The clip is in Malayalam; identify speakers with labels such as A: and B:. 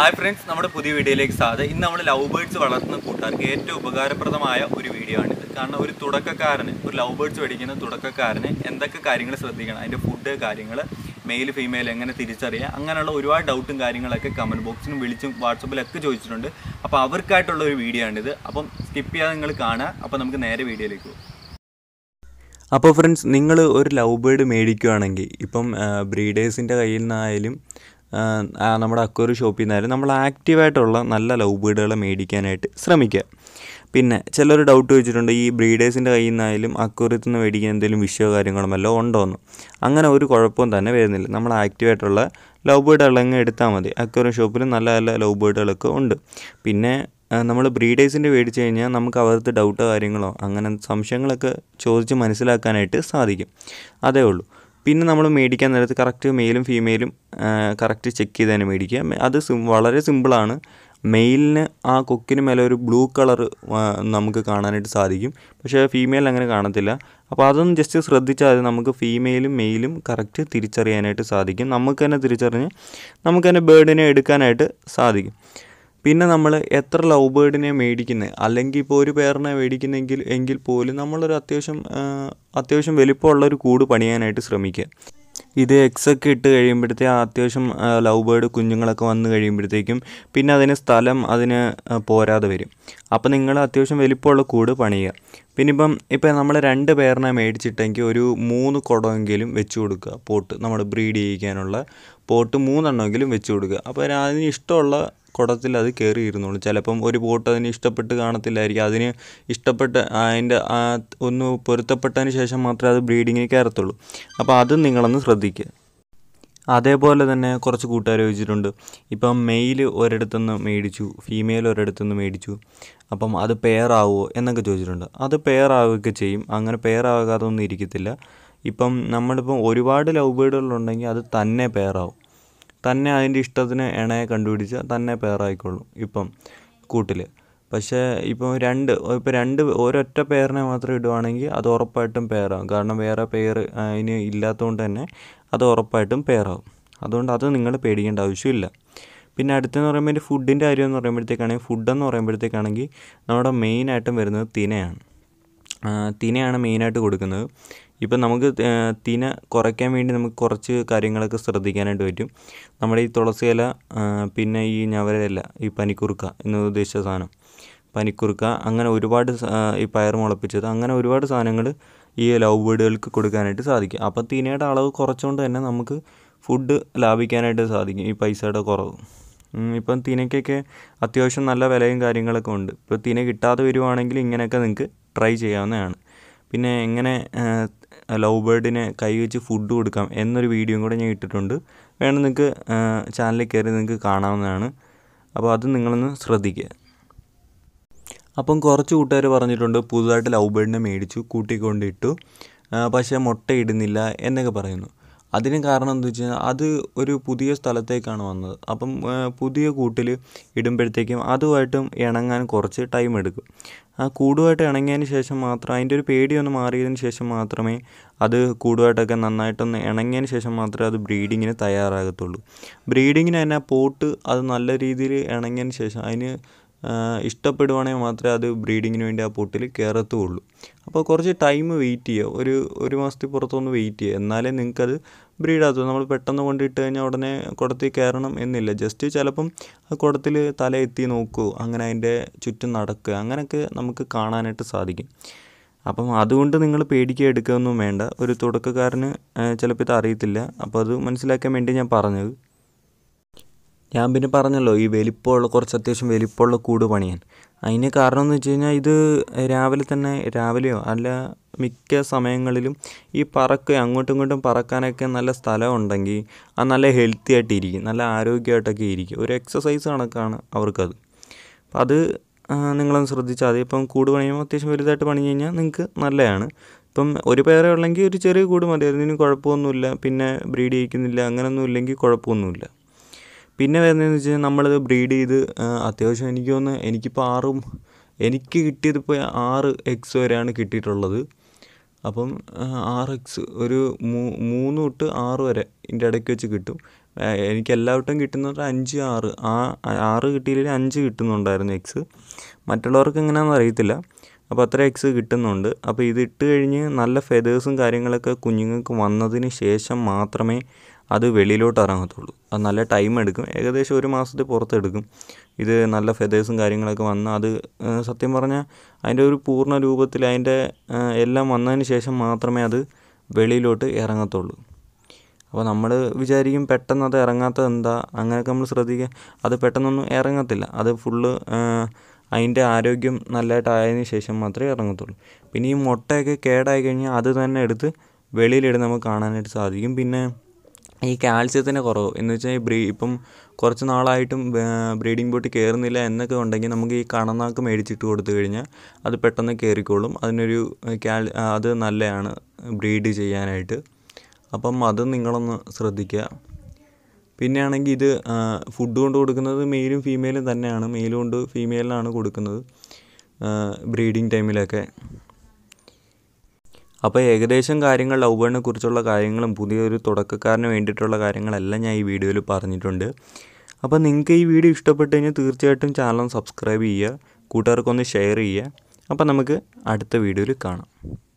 A: ഹായ് ഫ്രണ്ട്സ് നമ്മുടെ പുതിയ വീഡിയോയിലേക്ക് സാധ ഇന്ന് നമ്മൾ ലവ് ബേർഡ്സ് വളർത്തുന്ന കൂട്ടുകാർക്ക് ഏറ്റവും ഉപകാരപ്രദമായ ഒരു വീഡിയോ ആണിത് കാരണം ഒരു തുടക്കക്കാരന് ഒരു ലവ് ബേർഡ്സ് മേടിക്കുന്ന തുടക്കക്കാരന് എന്തൊക്കെ കാര്യങ്ങൾ ശ്രദ്ധിക്കണം അതിൻ്റെ ഫുഡ് കാര്യങ്ങൾ മെയിൽ ഫീമെയിൽ എങ്ങനെ തിരിച്ചറിയാം അങ്ങനെയുള്ള ഒരുപാട് ഡൗട്ടും കാര്യങ്ങളൊക്കെ കമൻറ്റ് ബോക്സിനും വിളിച്ചും വാട്സപ്പിലൊക്കെ ചോദിച്ചിട്ടുണ്ട് അപ്പോൾ അവർക്കായിട്ടുള്ള ഒരു വീഡിയോ ആണിത് അപ്പം സ്കിപ്പ് ചെയ്യാതെ നിങ്ങൾ കാണുക അപ്പോൾ നമുക്ക് നേരെ വീഡിയോയിലേക്ക് പോകും അപ്പോൾ ഫ്രണ്ട്സ് നിങ്ങൾ ഒരു ലവ് ബേർഡ് മേടിക്കുകയാണെങ്കിൽ ഇപ്പം ബ്രീഡേഴ്സിൻ്റെ കയ്യിൽ നിന്നായാലും നമ്മുടെ അക്വറി ഷോപ്പിൽ നിന്നായാലും നമ്മൾ ആക്റ്റീവായിട്ടുള്ള നല്ല ലവ് ബേഡുകൾ മേടിക്കാനായിട്ട് ശ്രമിക്കുക പിന്നെ ചിലർ ഡൗട്ട് വെച്ചിട്ടുണ്ട് ഈ ബ്രീഡേഴ്സിൻ്റെ കയ്യിൽ നിന്നായാലും അക്വറിയത്തിൽ നിന്ന് മേടിക്കാൻ എന്തെങ്കിലും വിഷയോ കാര്യങ്ങളോ വല്ലതും ഉണ്ടോയെന്ന് അങ്ങനെ ഒരു കുഴപ്പവും തന്നെ വരുന്നില്ല നമ്മൾ ആക്റ്റീവായിട്ടുള്ള ലവ് ബേഡുകൾ അങ്ങ് എടുത്താൽ മതി അക്വറി ഷോപ്പിൽ നല്ല നല്ല ലവ് ബേഡുകളൊക്കെ ഉണ്ട് പിന്നെ നമ്മൾ ബ്രീഡേഴ്സിൻ്റെ മേടിച്ച് കഴിഞ്ഞാൽ നമുക്ക് അവർക്ക് ഡൗട്ടോ കാര്യങ്ങളോ അങ്ങനെ സംശയങ്ങളൊക്കെ ചോദിച്ച് മനസ്സിലാക്കാനായിട്ട് സാധിക്കും അതേ ഉള്ളൂ പിന്നെ നമ്മൾ മേടിക്കാൻ നേരത്ത് കറക്റ്റ് മെയിലും ഫീമെയിലും കറക്റ്റ് ചെക്ക് ചെയ്ത് തന്നെ മേടിക്കുക അത് വളരെ സിമ്പിളാണ് മെയിലിന് ആ കൊക്കിന് മേലെ ഒരു ബ്ലൂ കളർ നമുക്ക് കാണാനായിട്ട് സാധിക്കും പക്ഷേ ഫീമെയിൽ അങ്ങനെ കാണത്തില്ല അപ്പോൾ അതൊന്നും ജസ്റ്റ് ശ്രദ്ധിച്ചാൽ നമുക്ക് ഫീമെയിലും മെയിലും കറക്റ്റ് തിരിച്ചറിയാനായിട്ട് സാധിക്കും നമുക്ക് തന്നെ തിരിച്ചറിഞ്ഞ് നമുക്ക് തന്നെ ബേർഡിനെ എടുക്കാനായിട്ട് സാധിക്കും പിന്നെ നമ്മൾ എത്ര ലവ് ബേർഡിനെ മേടിക്കുന്നത് അല്ലെങ്കിൽ ഇപ്പോൾ ഒരു പേരിനെ മേടിക്കുന്നെങ്കിൽ എങ്കിൽ പോലും നമ്മളൊരു അത്യാവശ്യം അത്യാവശ്യം വലിപ്പമുള്ള ഒരു കൂട് പണിയാനായിട്ട് ശ്രമിക്കുക ഇത് എക്സൊക്കെ ഇട്ട് കഴിയുമ്പോഴത്തേ അത്യാവശ്യം ലവ് ബേർഡ് കുഞ്ഞുങ്ങളൊക്കെ വന്ന് കഴിയുമ്പോഴത്തേക്കും പിന്നെ അതിന് സ്ഥലം അതിന് പോരാതെ വരും അപ്പോൾ നിങ്ങൾ അത്യാവശ്യം വലിപ്പമുള്ള കൂട് പണിയുക പിന്നെ ഇപ്പം ഇപ്പം നമ്മൾ രണ്ട് പേരിനെ മേടിച്ചിട്ടെങ്കിൽ ഒരു മൂന്ന് കുടമെങ്കിലും വെച്ച് കൊടുക്കുക പോട്ട് നമ്മൾ ബ്രീഡ് ചെയ്യിക്കാനുള്ള പോട്ട് മൂന്നെണ്ണമെങ്കിലും വെച്ച് കൊടുക്കുക അപ്പോൾ അതിന് ഇഷ്ടമുള്ള കുടത്തിൽ അത് കയറി ഇരുന്നോളും ചിലപ്പം ഒരു ബോട്ട് അതിന് ഇഷ്ടപ്പെട്ട് കാണത്തില്ലായിരിക്കും അതിന് ഇഷ്ടപ്പെട്ട അതിൻ്റെ ഒന്ന് പൊരുത്തപ്പെട്ടതിന് ശേഷം മാത്രമേ അത് ബ്രീഡിങ്ങിന് കയറത്തുള്ളൂ അപ്പോൾ അതും നിങ്ങളൊന്ന് ശ്രദ്ധിക്കുക അതേപോലെ തന്നെ കുറച്ച് കൂട്ടുകാർ ചോദിച്ചിട്ടുണ്ട് ഇപ്പം മെയിൽ ഒരിടത്തുനിന്ന് മേടിച്ചു ഫീമെയിൽ ഒരിടത്തുനിന്ന് മേടിച്ചു അപ്പം അത് പെയറാവുമോ എന്നൊക്കെ ചോദിച്ചിട്ടുണ്ട് അത് പെയറാവുകയൊക്കെ ചെയ്യും അങ്ങനെ പെയറാകാതെ ഒന്നും ഇരിക്കത്തില്ല ഇപ്പം നമ്മളിപ്പം ഒരുപാട് ലവ് ബേഡുകളുണ്ടെങ്കിൽ അത് തന്നെ പെയറാവും തന്നെ അതിൻ്റെ ഇഷ്ടത്തിന് ഇണയെ കണ്ടുപിടിച്ച് തന്നെ പെയറായിക്കോളും ഇപ്പം കൂട്ടിൽ പക്ഷേ ഇപ്പം രണ്ട് ഇപ്പം രണ്ട് ഒരൊറ്റ പെയറിനെ മാത്രം ഇടുവാണെങ്കിൽ അത് ഉറപ്പായിട്ടും പെയറാകും കാരണം വേറെ പെയർ അതിന് ഇല്ലാത്തതുകൊണ്ട് തന്നെ അത് ഉറപ്പായിട്ടും പെയറാകും അതുകൊണ്ട് അത് നിങ്ങൾ പേടിക്കേണ്ട ആവശ്യമില്ല പിന്നെ അടുത്തെന്ന് പറയുമ്പോൾ എൻ്റെ ഫുഡിൻ്റെ കാര്യം എന്ന് പറയുമ്പോഴത്തേക്കാണെങ്കിൽ ഫുഡെന്ന് പറയുമ്പോഴത്തേക്കാണെങ്കിൽ നമ്മുടെ മെയിനായിട്ടും വരുന്നത് തിനയാണ് തിനയാണ് മെയിനായിട്ട് കൊടുക്കുന്നത് ഇപ്പം നമുക്ക് തിന കുറയ്ക്കാൻ വേണ്ടി നമുക്ക് കുറച്ച് കാര്യങ്ങളൊക്കെ ശ്രദ്ധിക്കാനായിട്ട് പറ്റും നമ്മുടെ ഈ തുളസി ഇല പിന്നെ ഈ ഞവരയില ഈ പനിക്കുറുക്ക എന്ന് ഉദ്ദേശിച്ച സാധനം പനിക്കുറുക്ക അങ്ങനെ ഒരുപാട് ഈ പയർ മുളപ്പിച്ചത് അങ്ങനെ ഒരുപാട് സാധനങ്ങൾ ഈ ലവ് ബേഡുകൾക്ക് കൊടുക്കാനായിട്ട് സാധിക്കും അപ്പോൾ തിനയുടെ അളവ് കുറച്ചുകൊണ്ട് തന്നെ നമുക്ക് ഫുഡ് ലാഭിക്കാനായിട്ട് സാധിക്കും ഈ പൈസയുടെ കുറവ് ഇപ്പം തിനയ്ക്കൊക്കെ അത്യാവശ്യം നല്ല വിലയും കാര്യങ്ങളൊക്കെ ഉണ്ട് ഇപ്പോൾ തിന കിട്ടാതെ വരുവാണെങ്കിൽ ഇങ്ങനെയൊക്കെ നിങ്ങൾക്ക് ട്രൈ ചെയ്യാവുന്നതാണ് പിന്നെ എങ്ങനെ ലവ് ബേർഡിനെ കൈ വെച്ച് ഫുഡ് കൊടുക്കാം എന്നൊരു വീഡിയോയും കൂടെ ഞാൻ ഇട്ടിട്ടുണ്ട് വേണമെങ്കിൽ നിങ്ങൾക്ക് ചാനലിൽ കയറി നിങ്ങൾക്ക് കാണാവുന്നതാണ് അപ്പോൾ അത് നിങ്ങളൊന്ന് ശ്രദ്ധിക്കുക അപ്പം കുറച്ച് കൂട്ടുകാർ പറഞ്ഞിട്ടുണ്ട് പുതുതായിട്ട് ലവ് ബേർഡിനെ മേടിച്ചു കൂട്ടിക്കൊണ്ടിട്ടു പക്ഷേ മുട്ട ഇടുന്നില്ല എന്നൊക്കെ പറയുന്നു അതിന് കാരണം എന്താ വെച്ച് കഴിഞ്ഞാൽ അത് ഒരു പുതിയ സ്ഥലത്തേക്കാണ് വന്നത് അപ്പം പുതിയ കൂട്ടിൽ ഇടുമ്പോഴത്തേക്കും അതുമായിട്ടും ഇണങ്ങാൻ കുറച്ച് ടൈം എടുക്കും ആ കൂടുമായിട്ട് ഇണങ്ങിയതിന് ശേഷം മാത്രം അതിൻ്റെ ഒരു പേടി ഒന്ന് മാറിയതിന് ശേഷം മാത്രമേ അത് കൂടുമായിട്ടൊക്കെ നന്നായിട്ടൊന്ന് ഇണങ്ങിയതിന് ശേഷം മാത്രമേ അത് ബ്രീഡിങ്ങിന് തയ്യാറാകത്തുള്ളൂ ബ്രീഡിങ്ങിന് തന്നെ പോട്ട് അത് നല്ല രീതിയിൽ ഇണങ്ങിയതിന് ശേഷം അതിന് ഇഷ്ടപ്പെടുവാണെങ്കിൽ മാത്രമേ അത് ബ്രീഡിങ്ങിന് വേണ്ടി ആ പൊട്ടിൽ കയറത്തുള്ളൂ അപ്പോൾ കുറച്ച് ടൈം വെയിറ്റ് ചെയ്യുക ഒരു ഒരു മാസത്തിൽ പുറത്തൊന്ന് വെയിറ്റ് ചെയ്യുക എന്നാലേ നിങ്ങൾക്കത് ബ്രീഡാകത്തു നമ്മൾ പെട്ടെന്ന് കൊണ്ടിട്ട് കഴിഞ്ഞാൽ ഉടനെ കുടത്തിൽ കയറണം എന്നില്ല ജസ്റ്റ് ചിലപ്പം ആ കുടത്തിൽ തല എത്തി നോക്കൂ അങ്ങനെ അതിൻ്റെ ചുറ്റും നടക്കുക അങ്ങനെയൊക്കെ നമുക്ക് കാണാനായിട്ട് സാധിക്കും അപ്പം അതുകൊണ്ട് നിങ്ങൾ പേടിക്കുക എടുക്കുകയൊന്നും വേണ്ട ഒരു തുടക്കക്കാരന് ചിലപ്പോൾ ഇത് അറിയത്തില്ല അപ്പോൾ അത് മനസ്സിലാക്കാൻ വേണ്ടി ഞാൻ പറഞ്ഞത് ഞാൻ പിന്നെ പറഞ്ഞല്ലോ ഈ വലിപ്പമുള്ള കുറച്ച് അത്യാവശ്യം വലിപ്പമുള്ള കൂട് പണിയാൻ അതിന് കാരണം എന്ന് വെച്ച് കഴിഞ്ഞാൽ ഇത് രാവിലെ തന്നെ രാവിലെയോ അല്ല മിക്ക സമയങ്ങളിലും ഈ പറക്കുക അങ്ങോട്ടും ഇങ്ങോട്ടും പറക്കാനൊക്കെ നല്ല സ്ഥലം ഉണ്ടെങ്കിൽ അത് നല്ല ഹെൽത്തി ആയിട്ടിരിക്കും നല്ല ആരോഗ്യമായിട്ടൊക്കെ ഇരിക്കും ഒരു എക്സസൈസ് കണക്കാണ് അവർക്കത് അപ്പം അത് നിങ്ങളൊന്ന് ശ്രദ്ധിച്ചാൽ മതി ഇപ്പം കൂട് പണിയുമ്പോൾ അത്യാവശ്യം വലുതായിട്ട് പണി കഴിഞ്ഞാൽ നിങ്ങൾക്ക് നല്ലതാണ് ഇപ്പം ഒരു പേരെ ഉള്ളെങ്കിൽ ഒരു ചെറിയ കൂട് മതി അതിന് കുഴപ്പമൊന്നുമില്ല പിന്നെ ബ്രീഡ് ചെയ്യിക്കുന്നില്ല അങ്ങനെയൊന്നും ഇല്ലെങ്കിൽ കുഴപ്പമൊന്നുമില്ല പിന്നെ വരുന്നതെന്ന് വെച്ച് കഴിഞ്ഞാൽ നമ്മളത് ബ്രീഡ് ചെയ്ത് അത്യാവശ്യം എനിക്ക് തോന്നുന്നു എനിക്കിപ്പോൾ ആറും എനിക്ക് കിട്ടിയതിപ്പോൾ ആറ് എഗ്സ് വരെയാണ് കിട്ടിയിട്ടുള്ളത് അപ്പം ആറ് എഗ്സ് ഒരു മൂന്ന് തൊട്ട് ആറ് വരെ ഇതിൻ്റെ ഇടയ്ക്ക് വെച്ച് കിട്ടും എനിക്ക് എല്ലാവട്ടം കിട്ടുന്നത് അഞ്ച് ആറ് ആ ആറ് കിട്ടിയില്ലെങ്കിൽ അഞ്ച് കിട്ടുന്നുണ്ടായിരുന്നു എക്സ് മറ്റുള്ളവർക്ക് എങ്ങനെയാണെന്ന് അറിയത്തില്ല അപ്പോൾ അത്ര എക്സ് കിട്ടുന്നുണ്ട് അപ്പോൾ ഇത് ഇട്ട് കഴിഞ്ഞ് നല്ല ഫെതേഴ്സും കാര്യങ്ങളൊക്കെ കുഞ്ഞുങ്ങൾക്ക് വന്നതിന് ശേഷം മാത്രമേ അത് വെളിയിലോട്ട് ഇറങ്ങത്തുള്ളൂ അത് നല്ല ടൈം എടുക്കും ഏകദേശം ഒരു മാസത്തിൽ പുറത്തെടുക്കും ഇത് നല്ല ഫെതേഴ്സും കാര്യങ്ങളൊക്കെ വന്ന് അത് സത്യം പറഞ്ഞാൽ അതിൻ്റെ ഒരു പൂർണ്ണ രൂപത്തിൽ അതിൻ്റെ എല്ലാം വന്നതിന് ശേഷം മാത്രമേ അത് വെളിയിലോട്ട് ഇറങ്ങത്തുള്ളൂ അപ്പോൾ നമ്മൾ വിചാരിക്കും പെട്ടെന്ന് അത് ഇറങ്ങാത്തത് എന്താ അങ്ങനെയൊക്കെ നമ്മൾ ശ്രദ്ധിക്കുക അത് പെട്ടെന്നൊന്നും ഇറങ്ങത്തില്ല അത് ഫുള്ള് അതിൻ്റെ ആരോഗ്യം നല്ലതായിട്ടായതിനു ശേഷം മാത്രമേ ഇറങ്ങത്തുള്ളൂ പിന്നെ ഈ മുട്ടയൊക്കെ കേടായി കഴിഞ്ഞാൽ അത് തന്നെ എടുത്ത് വെളിയിലിടുന്ന നമുക്ക് കാണാനായിട്ട് സാധിക്കും പിന്നെ ഈ കാൽസ്യത്തിൻ്റെ കുറവ് എന്ന് വെച്ചാൽ ഈ ബ്രീ ഇപ്പം കുറച്ച് നാളായിട്ടും ബ്രീഡിംഗ് ബോട്ട് കയറുന്നില്ല എന്നൊക്കെ ഉണ്ടെങ്കിൽ നമുക്ക് ഈ കണനാക്ക് മേടിച്ചിട്ട് കൊടുത്തു കഴിഞ്ഞാൽ അത് പെട്ടെന്ന് കയറിക്കോളും അതിനൊരു കാൽ അത് നല്ലതാണ് ബ്രീഡ് ചെയ്യാനായിട്ട് അപ്പം അത് നിങ്ങളൊന്ന് ശ്രദ്ധിക്കുക പിന്നെയാണെങ്കിൽ ഇത് ഫുഡ് കൊണ്ട് കൊടുക്കുന്നത് മെയിലും ഫീമെയിലും തന്നെയാണ് മെയിലും കൊണ്ട് ഫീമെയിലിനാണ് കൊടുക്കുന്നത് ബ്രീഡിംഗ് ടൈമിലൊക്കെ അപ്പോൾ ഏകദേശം കാര്യങ്ങൾ ലവ് ബേണിനെ കുറിച്ചുള്ള കാര്യങ്ങളും പുതിയൊരു തുടക്കക്കാരന് വേണ്ടിയിട്ടുള്ള കാര്യങ്ങളെല്ലാം ഞാൻ ഈ വീഡിയോയിൽ പറഞ്ഞിട്ടുണ്ട് അപ്പോൾ നിങ്ങൾക്ക് ഈ വീഡിയോ ഇഷ്ടപ്പെട്ടു കഴിഞ്ഞാൽ തീർച്ചയായിട്ടും ചാനൽ സബ്സ്ക്രൈബ് ചെയ്യുക കൂട്ടുകാർക്കൊന്ന് ഷെയർ ചെയ്യുക അപ്പോൾ നമുക്ക് അടുത്ത വീഡിയോയിൽ കാണാം